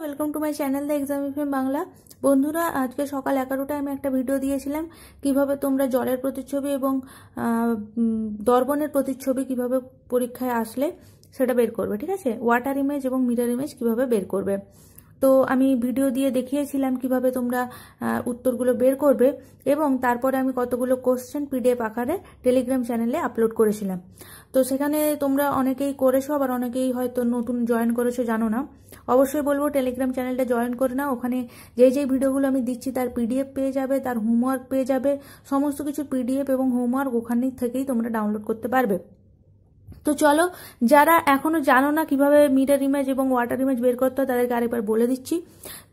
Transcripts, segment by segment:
welcome to my channel the examination Bangla বন্ধুরা আজকে সকাল এগারোটায় আমি একটা ভিডিও দিয়েছিলাম কিভাবে তোমরা জলের প্রতিচ্ছবি এবং দর্বণের প্রতিচ্ছবি কিভাবে পরীক্ষায় আসলে সেটা বের করবে ঠিক আছে ওয়াটার ইমেজ এবং মিরর ইমেজ কিভাবে বের করবে তো আমি ভিডিও দিয়ে দেখিয়েছিলাম কিভাবে তোমরা উত্তরগুলো বের করবে এবং তারপরে আমি কতগুলো কোশ্চেন পিডিএফ আকারে টেলিগ্রাম চ্যানেলে আপলোড করেছিলাম তো সেখানে তোমরা অনেকেই করেছো আবার অনেকেই হয়তো নতুন জয়েন করেছো জানো না অবশ্যই বলবো টেলিগ্রাম চ্যানেলটা জয়েন করে না ওখানে যেই যেই ভিডিওগুলো আমি দিচ্ছি তার পিডিএফ পেয়ে যাবে তার হোমওয়ার্ক পেয়ে যাবে সমস্ত কিছু পিডিএফ এবং হোমওয়ার্ক ওখানে থেকেই তোমরা ডাউনলোড করতে পারবে তো চলো যারা এখনও জানো না কিভাবে মিরার ইমেজ এবং ওয়াটার ইমেজ বের করতে হয় তাদেরকে আরেকবার বলে দিচ্ছি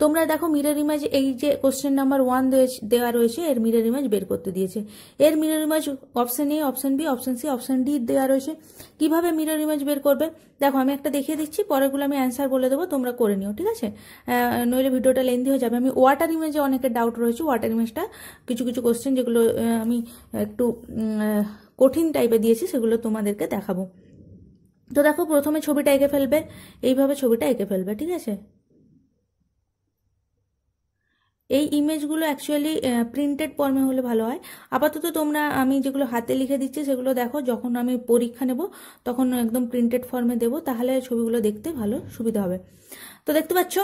তোমরা দেখো মিরার ইমেজ এই যে কোশ্চেন নাম্বার ওয়ান দেওয়া রয়েছে এর মিরার ইমেজ বের করতে দিয়েছে এর mirror image option A option B option C option D দেওয়া রয়েছে কিভাবে মিরার ইমেজ বের করবে দেখো আমি একটা দেখিয়ে দিচ্ছি পরেরগুলো আমি অ্যান্সার বলে দেবো তোমরা করে নিও ঠিক আছে নইলে ভিডিওটা লেন্দি হয়ে যাবে আমি ওয়াটার ইমেজে অনেকের ডাউট রয়েছে ওয়াটার ইমেজটা কিছু কিছু কোশ্চেন যেগুলো আমি একটু কঠিন টাইপে দিয়েছি সেগুলো তোমাদেরকে দেখাবো তো দেখো প্রথমে ছবিটা এঁকে ফেলবে এইভাবে ছবিটা এঁকে ফেলবে ঠিক আছে এই ইমেজগুলো অ্যাকচুয়ালি প্রিন্টেড ফর্মে হলে ভালো হয় আপাতত তোমরা আমি যেগুলো হাতে লিখে দিচ্ছি সেগুলো দেখো যখন আমি পরীক্ষা নেব তখন একদম প্রিন্টেড ফর্মে দেব তাহলে ছবিগুলো দেখতে ভালো সুবিধা হবে তো দেখতে পাচ্ছ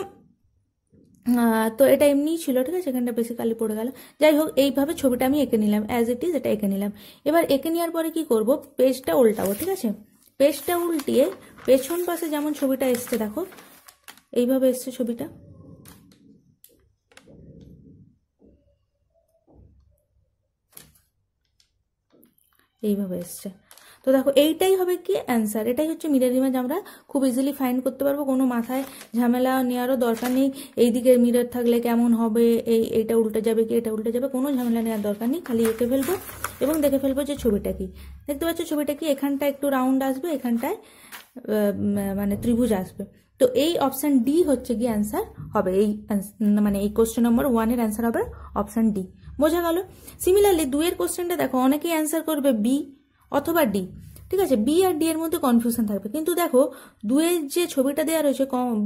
তো এটা এমনিই ছিল ঠিক আছে এখানটা বেসিক্যালি পড়ে গেল যাই হোক এইভাবে ছবিটা আমি এঁকে নিলাম অ্যাজ ইট ইজ এটা এঁকে নিলাম এবার এঁকে নেওয়ার পরে কি করব পেজটা উল্টাবো ঠিক আছে পেজটা উল্টিয়ে পেছন পাশে যেমন ছবিটা এসছে দেখো এইভাবে এসছে ছবিটা এইভাবে এসছে তো দেখো এইটাই হবে কি অ্যান্সার এটাই হচ্ছে মিরর ইমেজ আমরা খুব ইজিলি ফাইন্ড করতে পারবো কোনো মাথায় ঝামেলা নেওয়ারও দরকার নেই এই মিরর থাকলে কেমন হবে এই এটা উল্টে যাবে কি এটা উল্টে যাবে কোনো ঝামেলা নেওয়ার দরকার নেই খালি এঁকে ফেলবো এবং দেখে ফেলবো যে ছবিটা কি দেখতে পাচ্ছ ছবিটা কি এখানটা একটু রাউন্ড আসবে এখানটায় মানে ত্রিভুজ আসবে তো এই অপশান ডি হচ্ছে গিয়ে অ্যান্সার হবে এই মানে এই কোশ্চেন নম্বর ওয়ানের অ্যান্সার হবে অপশান ডি বোঝা গেল সিমিলারলি দুয়ের কোশ্চেনটা দেখো অনেকেই অ্যান্সার করবে বি অথবা ডি ঠিক আছে বি আর ডি এর মধ্যে কনফিউশন থাকবে কিন্তু দেখো দুয়ের যে ছবিটা দেওয়া রয়েছে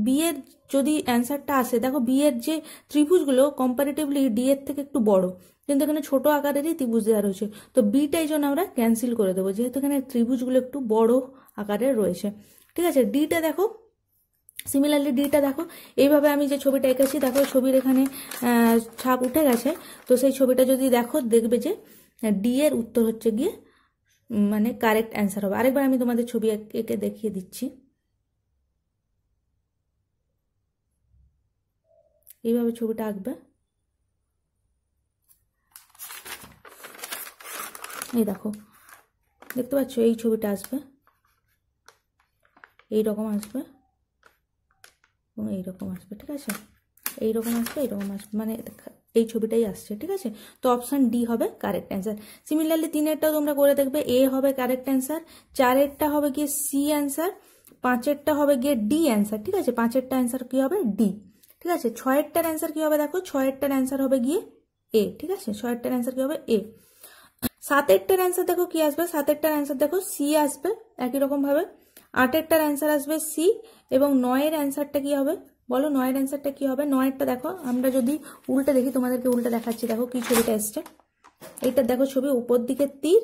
বি এর যদি অ্যান্সারটা আসে দেখো বি এর যে ত্রিভুজগুলো কম্পারেটিভলি ডি এর থেকে একটু বড় কিন্তু এখানে ছোট আকারেরই ত্রিভুজ দেওয়া রয়েছে তো বিটাই জন্য আমরা ক্যান্সেল করে দেবো যেহেতু এখানে ত্রিভুজগুলো একটু বড় আকারের রয়েছে ঠিক আছে ডিটা দেখো সিমিলারলি ডিটা দেখো এইভাবে আমি যে ছবিটা এঁকেছি দেখো ছবির এখানে ছাপ উঠে গেছে তো সেই ছবিটা যদি দেখো দেখবে যে ডি হ্যাঁ, এর উত্তর হচ্ছে গিয়ে মানে কারেক্ট অ্যান্সার হবে আরেকবার আমি তোমাদের ছবি এঁকে দেখিয়ে দিচ্ছি এইভাবে ছবিটা আঁকবে এই দেখো দেখতে পাচ্ছ এই ছবিটা আসবে এই রকম আসবে এবং এইরকম আসবে ঠিক আছে এইরকম আসবে এইরকম আসবে মানে এই ছবিটাই আসছে ঠিক আছে তো অপশান ডি হবে কারেক্ট অ্যান্সার সিমিলারলি তিনেরটাও তোমরা করে দেখবে এ হবে কারেক্ট অ্যান্সার চারেরটা হবে গিয়ে সি অ্যান্সার পাঁচেরটা হবে গিয়ে ডি অ্যান্সার ঠিক আছে পাঁচেরটা অ্যান্সার কি হবে ডি ঠিক আছে ছয়েরটার অ্যান্সার কি হবে দেখো ছয়েরটার অ্যান্সার হবে গিয়ে এ ঠিক আছে ছয়েরটার অ্যান্সার কি হবে এ সাতেরটার অ্যান্সার দেখো কি আসবে সাতেরটার অ্যান্সার দেখো সি আসবে একই রকমভাবে আটেরটার অ্যান্সার আসবে সি এবং নয়ের অ্যান্সারটা কি হবে বলো নয়ের অ্যান্সারটা কি হবে নয়েরটা দেখো আমরা যদি উল্টে দেখি তোমাদেরকে উল্টে দেখাচ্ছি দেখো কি ছবিটা এসছে এইটা দেখো ছবি উপর দিকে তীর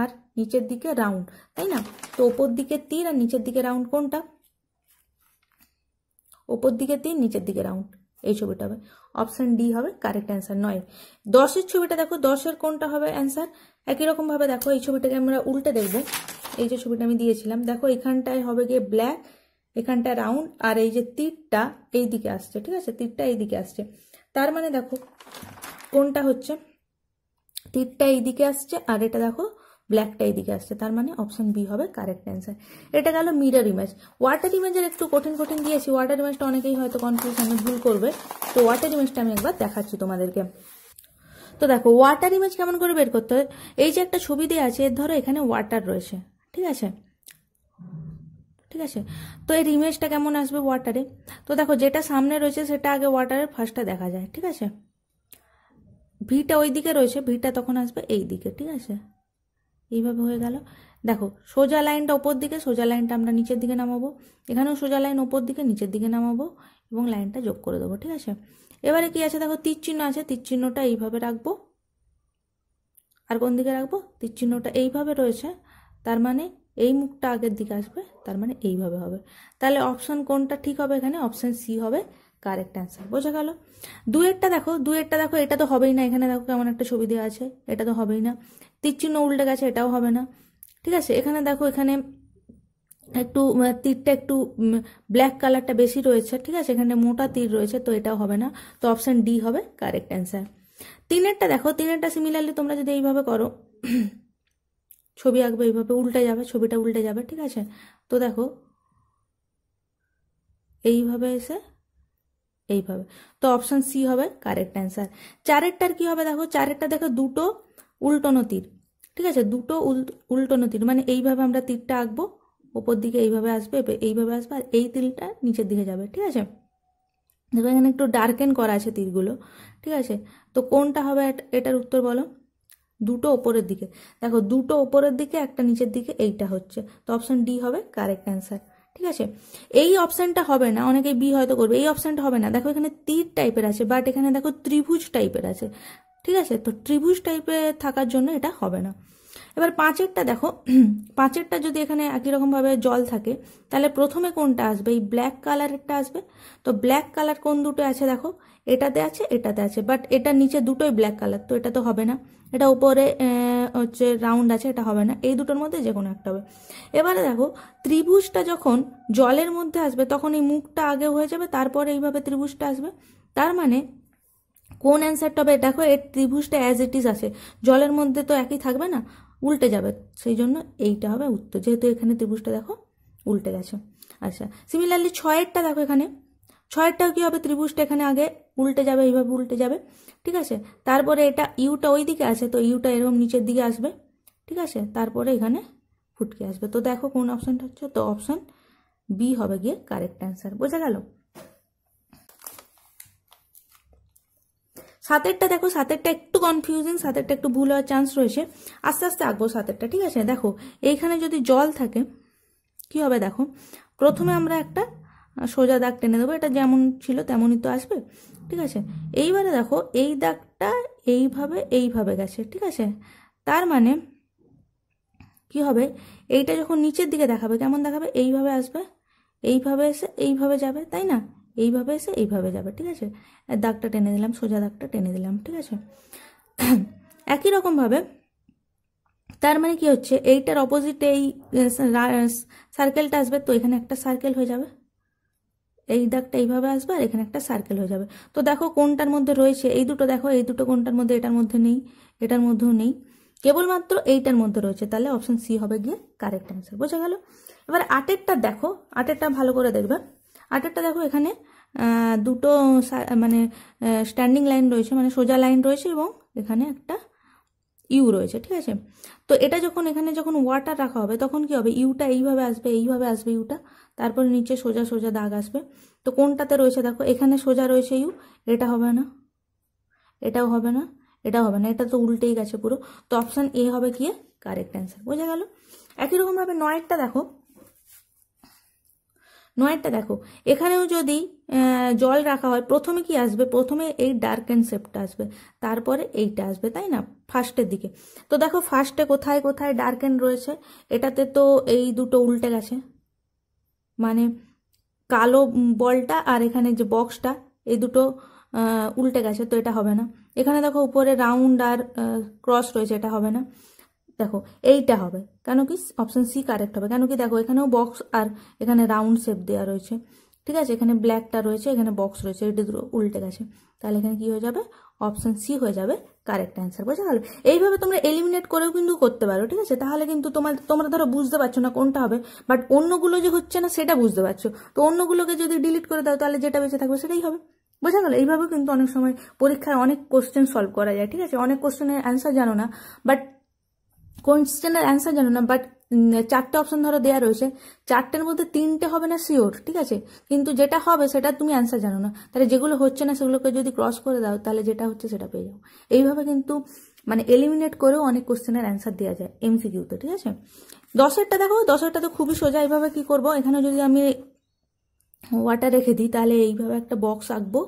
আর নিচের দিকে রাউন্ড তাই না তো ওপর দিকে তীর আর নিচের দিকে রাউন্ড কোনটা ওপর দিকে তীর নিচের দিকে রাউন্ড এই ছবিটা হবে অপশান ডি হবে কারেক্ট অ্যান্সার নয় দশের ছবিটা দেখো দশের কোনটা হবে অ্যান্সার একই রকমভাবে দেখো এই ছবিটাকে আমরা উল্টে দেখবো এই যে ছবিটা আমি দিয়েছিলাম দেখো এখানটায় হবে গিয়ে ব্ল্যাক এখানটা রাউন্ড আর এই যে তীরটা এই দিকে আসছে ঠিক আছে তীরটা এই দিকে আসছে তার মানে দেখো কোনটা হচ্ছে তীরটা এই দিকে আসছে আর এটা দেখো ব্ল্যাকটা এই দিকে আসছে তার মানে অপশন বি হবে কারেক্ট অ্যান্সার এটা গেল মিরর ইমেজ ওয়াটার ইমেজের একটু কঠিন কঠিন দিয়েছি ওয়াটার ইমেজটা অনেকেই হয়তো কনফিউশন ভুল করবে তো ওয়াটার ইমেজটা আমি একবার দেখাচ্ছি তোমাদেরকে তো দেখো ওয়াটার ইমেজ কেমন করে বের করতে হয় এই যে একটা ছবি দেওয়া আছে এর ধরো এখানে ওয়াটার রয়েছে ঠিক আছে ঠিক আছে তো এর ইমেজটা কেমন আসবে ওয়াটারে তো দেখো যেটা সামনে রয়েছে সেটা আগে ওয়াটারে ফার্স্টটা দেখা যায় ঠিক আছে ভিটা ওই দিকে রয়েছে ভিটা তখন আসবে এই দিকে ঠিক আছে এইভাবে হয়ে গেল দেখো সোজা লাইনটা ওপর দিকে সোজা লাইনটা আমরা নিচের দিকে নামাবো এখানেও সোজা লাইন ওপর দিকে নিচের দিকে নামাবো এবং লাইনটা যোগ করে দেবো ঠিক আছে এবারে কি আছে দেখো তীরচিহ্ন আছে তীরচিহ্নটা এইভাবে রাখবো আর কোন দিকে রাখবো তীরচিহ্নটা এইভাবে রয়েছে তার মানে এই মুখটা আগের দিকে আসবে তার মানে এইভাবে হবে তাহলে অপশন কোনটা ঠিক হবে এখানে অপশন সি হবে কারেক্ট অ্যান্সার বোঝা গেল দুয়েরটা দেখো দুয়েরটা দেখো এটা তো হবেই না এখানে দেখো কেমন একটা ছবি দেওয়া আছে এটা তো হবেই না তীরচিহ্ন উল্টে গেছে এটাও হবে না ঠিক আছে এখানে দেখো এখানে একটু তীরটা একটু ব্ল্যাক কালারটা বেশি রয়েছে ঠিক আছে এখানে মোটা তীর রয়েছে তো এটাও হবে না তো অপশান ডি হবে কারেক্ট অ্যান্সার তিনেরটা দেখো তিনেরটা সিমিলারলি তোমরা যদি এইভাবে করো ছবি আঁকবে এইভাবে উল্টে যাবে ছবিটা উল্টে যাবে ঠিক আছে তো দেখো এইভাবে এসে এইভাবে তো অপশান সি হবে কারেক্ট অ্যান্সার চারেরটার কি হবে দেখো চারেরটা দেখো দুটো উল্টোনো তীর ঠিক আছে দুটো উল্টোনো তীর মানে এইভাবে আমরা তীরটা আঁকবো ওপর দিকে এইভাবে আসবে এইভাবে আসবে আর এই তীরটা নিচের দিকে যাবে ঠিক আছে দেখো এখানে একটু ডার্কেন করা আছে তীরগুলো ঠিক আছে তো কোনটা হবে এটার উত্তর বলো দুটো ওপরের দিকে দেখো দুটো ওপরের দিকে একটা নিচের দিকে এইটা হচ্ছে তো অপশান ডি হবে কারেক্ট অ্যান্সার ঠিক আছে এই অপশানটা হবে না অনেকে বি হয়তো করবে এই অপশানটা হবে না দেখো এখানে তীর টাইপের আছে বাট এখানে দেখো ত্রিভুজ টাইপের আছে ঠিক আছে তো ত্রিভুজ টাইপের থাকার জন্য এটা হবে না এবার পাঁচেরটা দেখো পাঁচেরটা যদি এখানে একই রকমভাবে জল থাকে তাহলে প্রথমে কোনটা আসবে এই ব্ল্যাক কালারেরটা আসবে তো ব্ল্যাক কালার কোন দুটো আছে দেখো এটাতে আছে এটাতে আছে বাট এটা নিচে দুটোই ব্ল্যাক কালার তো এটা তো হবে না এটা উপরে হচ্ছে রাউন্ড আছে এটা হবে না এই দুটোর মধ্যে যে কোনো একটা হবে এবারে দেখো ত্রিভুজটা যখন জলের মধ্যে আসবে তখন এই মুখটা আগে হয়ে যাবে তারপরে এইভাবে ত্রিভুজটা আসবে তার মানে কোন অ্যান্সারটা হবে দেখো এর ত্রিভুজটা অ্যাজ ইট ইজ আছে জলের মধ্যে তো একই থাকবে না উল্টে যাবে সেই জন্য এইটা হবে উত্তর যেহেতু এখানে ত্রিভুজটা দেখো উল্টে গেছে আচ্ছা সিমিলারলি ছয়েরটা দেখো এখানে ছয়েরটাও কী হবে ত্রিভুজটা এখানে আগে উল্টে যাবে এইভাবে উল্টে যাবে ঠিক আছে তারপরে এটা ইউটা ওই দিকে আছে তো ইউটা এরকম নিচের দিকে আসবে ঠিক আছে তারপরে এখানে ফুটকে আসবে তো দেখো কোন অপশানটা হচ্ছে তো অপশান বি হবে গিয়ে কারেক্ট অ্যান্সার বোঝা গেল সাতেরটা দেখো সাতেরটা একটু কনফিউজিং সাতেরটা একটু ভুল হওয়ার চান্স রয়েছে আস্তে আস্তে আঁকবো সাতেরটা ঠিক আছে দেখো এইখানে যদি জল থাকে কি হবে দেখো প্রথমে আমরা একটা সোজা দাগ টেনে দেবো এটা যেমন ছিল তেমনই তো আসবে ঠিক আছে এইবারে দেখো এই দাগটা এইভাবে এইভাবে গেছে ঠিক আছে তার মানে কি হবে এইটা যখন নিচের দিকে দেখাবে কেমন দেখাবে এইভাবে আসবে এইভাবে এসে এইভাবে যাবে তাই না এইভাবে এসে এইভাবে যাবে ঠিক আছে দাগটা টেনে দিলাম সোজা দাগটা টেনে দিলাম ঠিক আছে একই রকমভাবে তার মানে কি হচ্ছে এইটার অপোজিটে এই সার্কেলটা আসবে তো এখানে একটা সার্কেল হয়ে যাবে এই দাগটা এইভাবে আসবে আর এখানে একটা সার্কেল হয়ে যাবে তো দেখো কোনটার মধ্যে রয়েছে এই দুটো দেখো এই দুটো কোনটার মধ্যে এটার মধ্যে নেই এটার মধ্যেও নেই কেবলমাত্র এইটার মধ্যে রয়েছে তাহলে অপশন সি হবে গিয়ে কারেক্ট অ্যান্সার বোঝা গেল এবার আটেরটা দেখো আটেরটা ভালো করে দেখবে আটারটা দেখো এখানে দুটো মানে স্ট্যান্ডিং লাইন রয়েছে মানে সোজা লাইন রয়েছে এবং এখানে একটা ইউ রয়েছে ঠিক আছে তো এটা যখন এখানে যখন ওয়াটার রাখা হবে তখন কি হবে ইউটা এইভাবে আসবে এইভাবে আসবে ইউটা তারপর নিচে সোজা সোজা দাগ আসবে তো কোনটাতে রয়েছে দেখো এখানে সোজা রয়েছে ইউ এটা হবে না এটাও হবে না এটাও হবে না এটা তো উল্টেই গেছে পুরো তো অপশান এ হবে গিয়ে কারেক্ট অ্যান্সার বোঝা গেল একই রকমভাবে নয়টা দেখো নয়টা দেখো এখানেও যদি জল রাখা হয় প্রথমে কি আসবে প্রথমে এই ডার্ক অ্যান্ড শেপটা আসবে তারপরে এইটা আসবে তাই না ফার্স্টের দিকে তো দেখো ফার্স্টে কোথায় কোথায় ডার্ক অ্যান্ড রয়েছে এটাতে তো এই দুটো উল্টে গেছে মানে কালো বলটা আর এখানে যে বক্সটা এই দুটো উল্টে গেছে তো এটা হবে না এখানে দেখো উপরে রাউন্ড আর ক্রস রয়েছে এটা হবে না দেখো এইটা হবে কেন কি অপশান সি কারেক্ট হবে কেন কি দেখো এখানেও বক্স আর এখানে রাউন্ড শেপ দেওয়া রয়েছে ঠিক আছে এখানে ব্ল্যাকটা রয়েছে এখানে বক্স রয়েছে দুটো উল্টে গেছে তাহলে এখানে কি হয়ে যাবে অপশান সি হয়ে যাবে কারেক্ট অ্যান্সার বোঝা গেল এইভাবে তোমরা এলিমিনেট করেও কিন্তু করতে পারো ঠিক আছে তাহলে কিন্তু তোমার তোমরা ধরো বুঝতে পারছো না কোনটা হবে বাট অন্যগুলো যে হচ্ছে না সেটা বুঝতে পারছো তো অন্যগুলোকে যদি ডিলিট করে দাও তাহলে যেটা বেঁচে থাকবে সেটাই হবে বোঝা গেল এইভাবে কিন্তু অনেক সময় পরীক্ষায় অনেক কোশ্চেন সলভ করা যায় ঠিক আছে অনেক কোশ্চেনের অ্যান্সার জানো না বাট কোয়েশ্চেনের অ্যান্সার জানো না বাট চারটে অপশন ধরো দেওয়া রয়েছে চারটের মধ্যে তিনটে হবে না শিওর ঠিক আছে কিন্তু যেটা হবে সেটা তুমি অ্যান্সার জানো না তাহলে যেগুলো হচ্ছে না সেগুলোকে যদি ক্রস করে দাও তাহলে যেটা হচ্ছে সেটা পেয়ে যাও এইভাবে কিন্তু মানে এলিমিনেট করেও অনেক কোশ্চেনের অ্যান্সার দেওয়া যায় এমসিকিউতে ঠিক আছে দশেরটা দেখো দশেরটা তো খুবই সোজা এইভাবে কি করব এখানে যদি আমি ওয়াটার রেখে দিই তাহলে এইভাবে একটা বক্স আঁকবো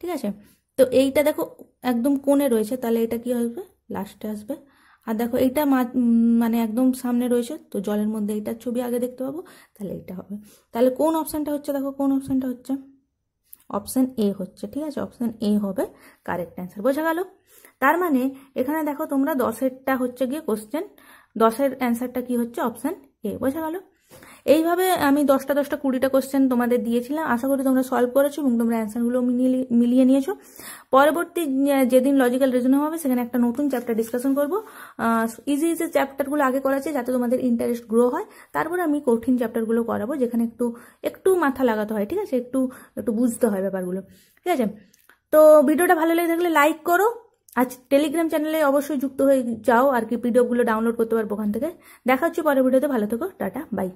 ঠিক আছে তো এইটা দেখো একদম কোণে রয়েছে তাহলে এটা কি হবে লাস্টে আসবে আর দেখো এইটা মানে একদম সামনে রয়েছে তো জলের মধ্যে এইটার ছবি আগে দেখতে পাবো তাহলে এইটা হবে তাহলে কোন অপশানটা হচ্ছে দেখো কোন অপশানটা হচ্ছে অপশান এ হচ্ছে ঠিক আছে অপশান এ হবে কারেক্ট অ্যান্সার বোঝা গেল তার মানে এখানে দেখো তোমরা দশেরটা হচ্ছে গিয়ে কোশ্চেন দশের অ্যান্সারটা কি হচ্ছে অপশান এ বোঝা গেলো এইভাবে আমি দশটা দশটা কুড়িটা কোশ্চেন তোমাদের দিয়েছিলাম আশা করি তোমরা সলভ করেছো এবং তোমরা অ্যান্সারগুলো মিলিয়ে নিয়েছো পরবর্তী যেদিন লজিক্যাল রিজনে হবে সেখানে একটা নতুন চ্যাপ্টার ডিসকাশন করবো ইজি ইজি চ্যাপ্টারগুলো আগে করাচ্ছে যাতে তোমাদের ইন্টারেস্ট গ্রো হয় তারপরে আমি কঠিন চ্যাপ্টারগুলো করাবো যেখানে একটু একটু মাথা লাগাতে হয় ঠিক আছে একটু একটু বুঝতে হয় ব্যাপারগুলো ঠিক আছে তো ভিডিওটা ভালো লেগে থাকলে লাইক করো আজ টেলিগ্রাম চ্যানেলে অবশ্যই যুক্ত হয়ে যাও আর কি পিডিএফগুলো ডাউনলোড করতে পারবো ওখান থেকে দেখা হচ্ছে পরের ভিডিওতে ভালো থেকো টাটা বাই